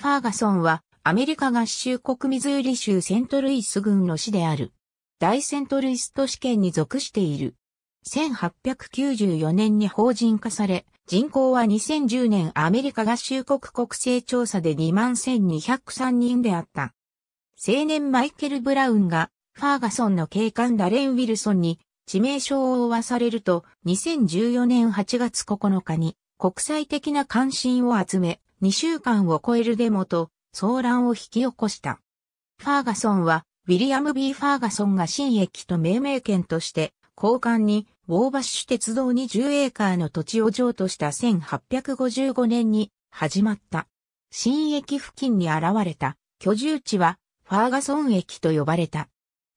ファーガソンはアメリカ合衆国ミズーリ州セントルイス郡の市である。大セントルイス都市圏に属している。1894年に法人化され、人口は2010年アメリカ合衆国国勢調査で21,203人であった。青年マイケル・ブラウンが、ファーガソンの警官ダレン・ウィルソンに致命傷を負わされると、2014年8月9日に国際的な関心を集め、2週間を超えるデモと騒乱を引き起こした。ファーガソンは、ウィリアム・ B・ ファーガソンが新駅と命名権として、交換に、ウォーバッシュ鉄道に10エーカーの土地を譲渡した1855年に始まった。新駅付近に現れた居住地はファーガソン駅と呼ばれた。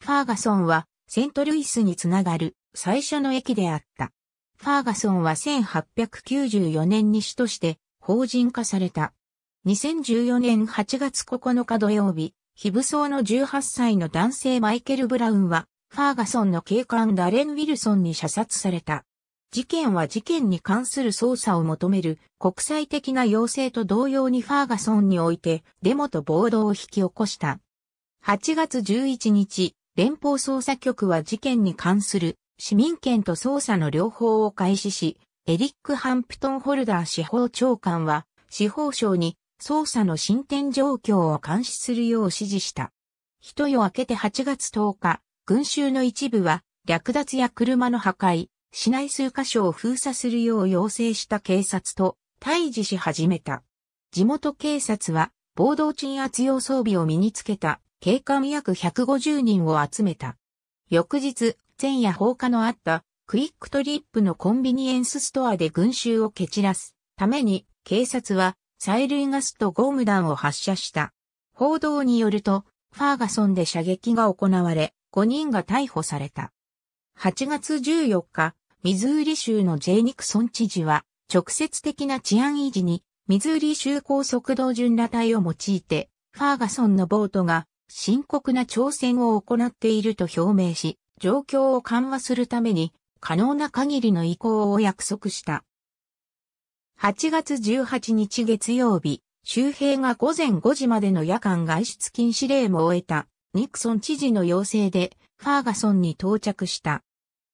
ファーガソンはセントルイスにつながる最初の駅であった。ファーガソンは1894年に主として法人化された。2014年8月9日土曜日、非武装の18歳の男性マイケル・ブラウンは、ファーガソンの警官ダレン・ウィルソンに射殺された。事件は事件に関する捜査を求める国際的な要請と同様にファーガソンにおいてデモと暴動を引き起こした。8月11日、連邦捜査局は事件に関する市民権と捜査の両方を開始し、エリック・ハンプトン・ホルダー司法長官は、司法省に捜査の進展状況を監視するよう指示した。一夜明けて8月10日、群衆の一部は略奪や車の破壊、市内数箇所を封鎖するよう要請した警察と対峙し始めた。地元警察は暴動鎮圧用装備を身につけた警官約150人を集めた。翌日、前夜放火のあったクイックトリップのコンビニエンスストアで群衆を蹴散らすために警察は催涙ガスとゴム弾を発射した。報道によると、ファーガソンで射撃が行われ、5人が逮捕された。8月14日、ミズーリ州のジェイ・ニクソン知事は、直接的な治安維持に、ミズーリ州高速道巡ら隊を用いて、ファーガソンのボートが深刻な挑戦を行っていると表明し、状況を緩和するために可能な限りの移行を約束した。8月18日月曜日、周平が午前5時までの夜間外出禁止令も終えた、ニクソン知事の要請で、ファーガソンに到着した。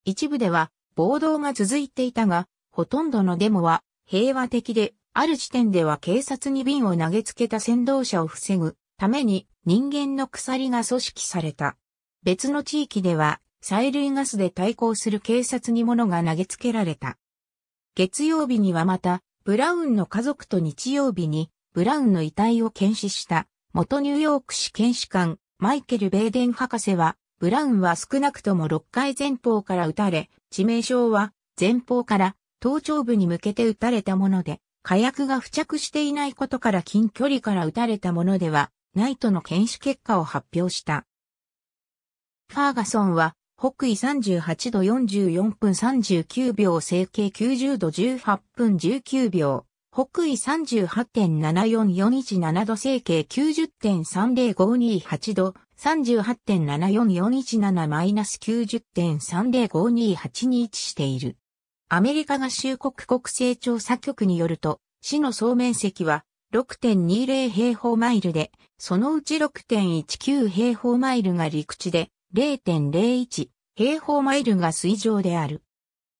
一部では、暴動が続いていたが、ほとんどのデモは、平和的で、ある地点では警察に瓶を投げつけた先導者を防ぐために人間の鎖が組織された。別の地域では催涙ガスで対抗する警察に物が投げつけられた。月曜日にはまた、ブラウンの家族と日曜日に、ブラウンの遺体を検視した、元ニューヨーク市検視官、マイケル・ベーデン博士は、ブラウンは少なくとも6回前方から撃たれ、致命傷は前方から頭頂部に向けて撃たれたもので、火薬が付着していないことから近距離から撃たれたものでは、ないとの検視結果を発表した。ファーガソンは北緯38度44分39秒、整形90度18分19秒、北緯3 8 7 4 4 1 7度、整形90.30528度、38.74417-90.3052821している。アメリカ合衆国国勢調査局によると、市の総面積は6.20平方マイルで、そのうち6.19平方マイルが陸地で、0.01平方マイルが水上である。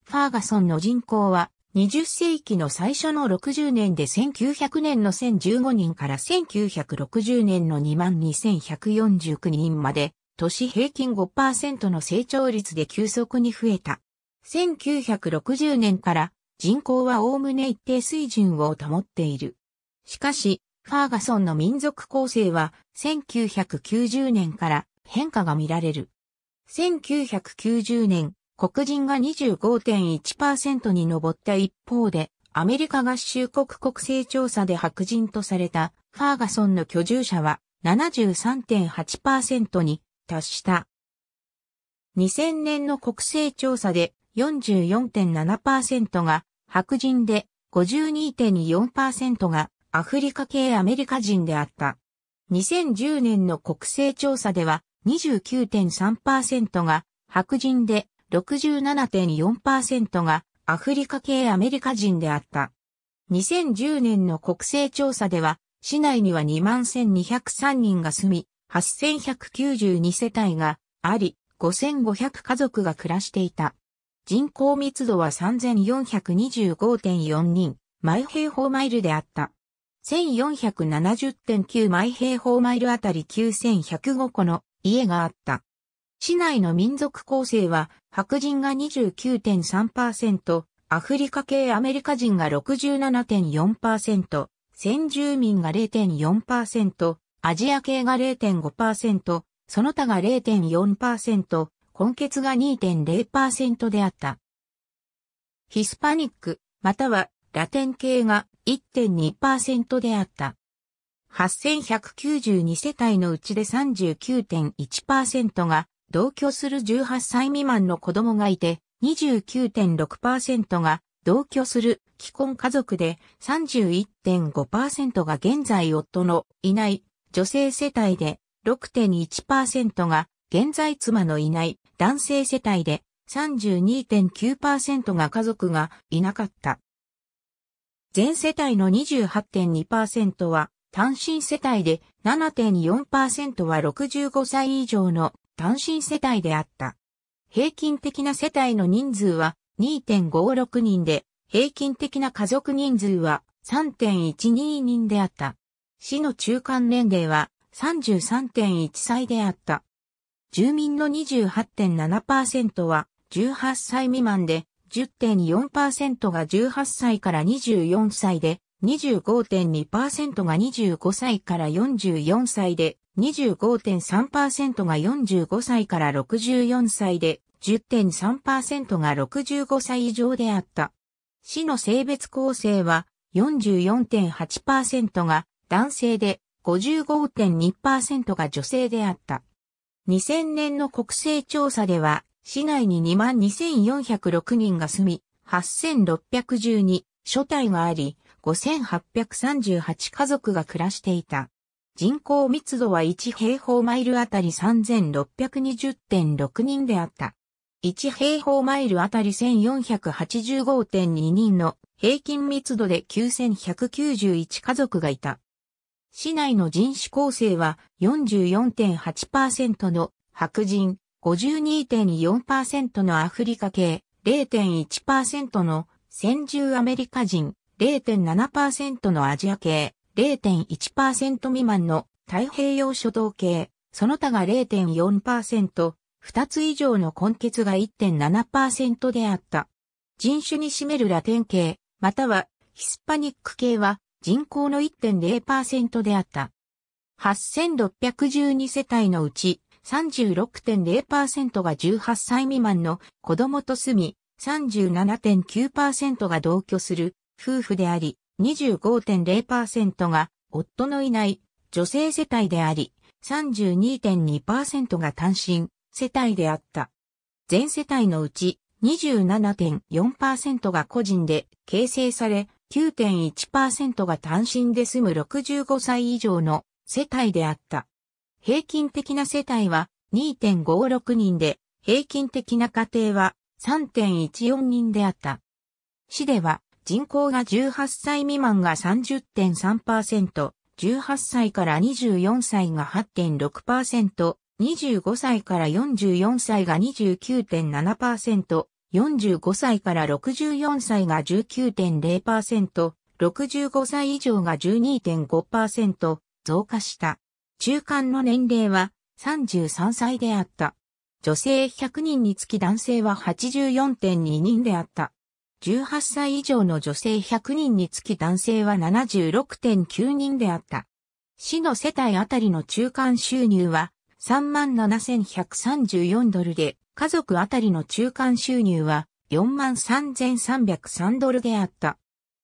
ファーガソンの人口は20世紀の最初の60年で1900年の1015人から1960年の22,149人まで、都市平均5%の成長率で急速に増えた。1960年から人口はおおむね一定水準を保っている。しかし、ファーガソンの民族構成は1990年から変化が見られる。1990年、黒人が25.1%に上った一方で、アメリカ合衆国国勢調査で白人とされたファーガソンの居住者は73.8%に達した。2000年の国勢調査で44.7%が白人で52.4%がアフリカ系アメリカ人であった。2010年の国勢調査では29.3%が白人で、67.4%がアフリカ系アメリカ人であった。2010年の国勢調査では、市内には21,203人が住み、8,192世帯があり、5,500家族が暮らしていた。人口密度は3,425.4人、毎平方マイルであった。1470.9毎平方マイルあたり9,105個の家があった。市内の民族構成は白人が29.3%、アフリカ系アメリカ人が67.4%、先住民が0.4%、アジア系が0.5%、その他が0.4%、根血が2.0%であった。ヒスパニック、またはラテン系が1.2%であった。8192世帯のうちで39.1%が同居する18歳未満の子供がいて、29.6%が同居する既婚家族で31.5%が現在夫のいない女性世帯で6.1%が現在妻のいない男性世帯で32.9%が家族がいなかった。全世帯の28.2%は単身世帯で7.4%は65歳以上の単身世帯であった。平均的な世帯の人数は2.56人で、平均的な家族人数は3.12人であった。市の中間年齢は33.1歳であった。住民の28.7%は18歳未満で、10.4%が18歳から24歳で、25.2%が25歳から44歳で、25.3%が45歳から64歳で、10.3%が65歳以上であった。市の性別構成は44.8%が男性で55.2%が女性であった。2000年の国勢調査では市内に22,406人が住み、8,612所帯があり、5838家族が暮らしていた。人口密度は1平方マイルあたり3620.6人であった。1平方マイルあたり1485.2人の平均密度で9191家族がいた。市内の人種構成は44.8%の白人、52.4%のアフリカ系、0.1%の先住アメリカ人、0.7%のアジア系、0.1%未満の太平洋諸島系、その他が0.4%、2つ以上の根血が1.7%であった。人種に占めるラテン系、またはヒスパニック系は人口の1.0%であった。8612世帯のうち36.0%が18歳未満の子供と住み、37.9%が同居する夫婦であり、25.0%が夫のいない女性世帯であり、32.2%が単身世帯であった。全世帯のうち27.4%が個人で形成され、9.1%が単身で住む65歳以上の世帯であった。平均的な世帯は2.56人で、平均的な家庭は3.14人であった。市では人口が18歳未満が30.3%、18歳から24歳が8.6%、25歳から44歳が29.7%、45歳から64歳が19.0%、65歳以上が12.5%増加した。中間の年齢は33歳であった。女性100人につき男性は84.2人であった。18歳以上の女性100人につき男性は76.9人であった。市の世帯あたりの中間収入は37,134ドルで、家族あたりの中間収入は43,303ドルであった。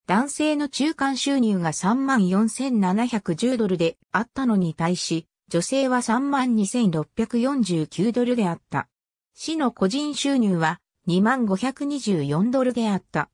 男性の中間収入が34,710ドルであったのに対し、女性は32,649ドルであった。市の個人収入は2524ドルであった。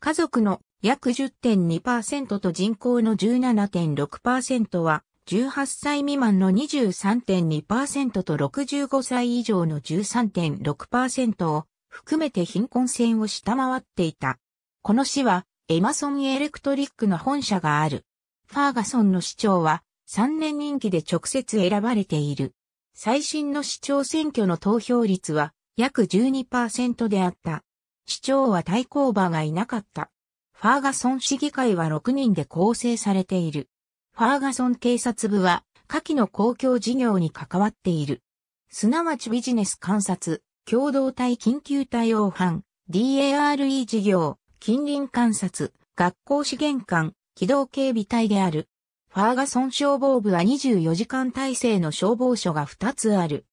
家族の約10.2%と人口の17.6%は、18歳未満の23.2%と65歳以上の13.6%を含めて貧困線を下回っていた。この市はエマソンエレクトリックの本社がある。ファーガソンの市長は3年任期で直接選ばれている。最新の市長選挙の投票率は約12%であった。市長は対抗馬がいなかった。ファーガソン市議会は6人で構成されている。ファーガソン警察部は、下記の公共事業に関わっている。すなわちビジネス観察、共同体緊急対応班、DARE 事業、近隣観察、学校資源館、機動警備隊である。ファーガソン消防部は24時間体制の消防署が2つある。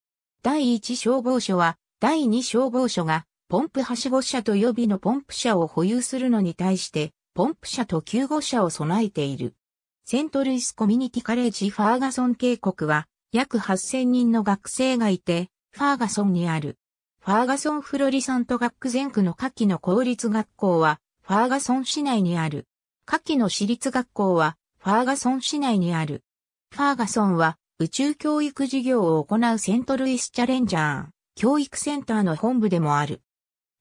第1消防署は第2消防署が、ポンプはしご車と予備のポンプ車を保有するのに対して、ポンプ車と救護車を備えている。セントルイスコミュニティカレッジファーガソン渓谷は、約8000人の学生がいて、ファーガソンにある。ファーガソンフロリサント学前区の夏季の公立学校は、ファーガソン市内にある。夏季の私立学校は、ファーガソン市内にある。ファーガソンは、宇宙教育事業を行うセントルイスチャレンジャー。教育センターの本部でもある。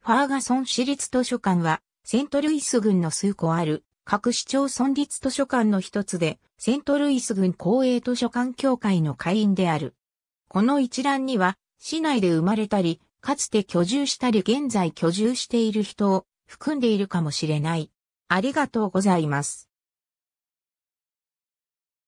ファーガソン市立図書館は、セントルイス郡の数個ある、各市町村立図書館の一つで、セントルイス郡公営図書館協会の会員である。この一覧には、市内で生まれたり、かつて居住したり現在居住している人を含んでいるかもしれない。ありがとうございます。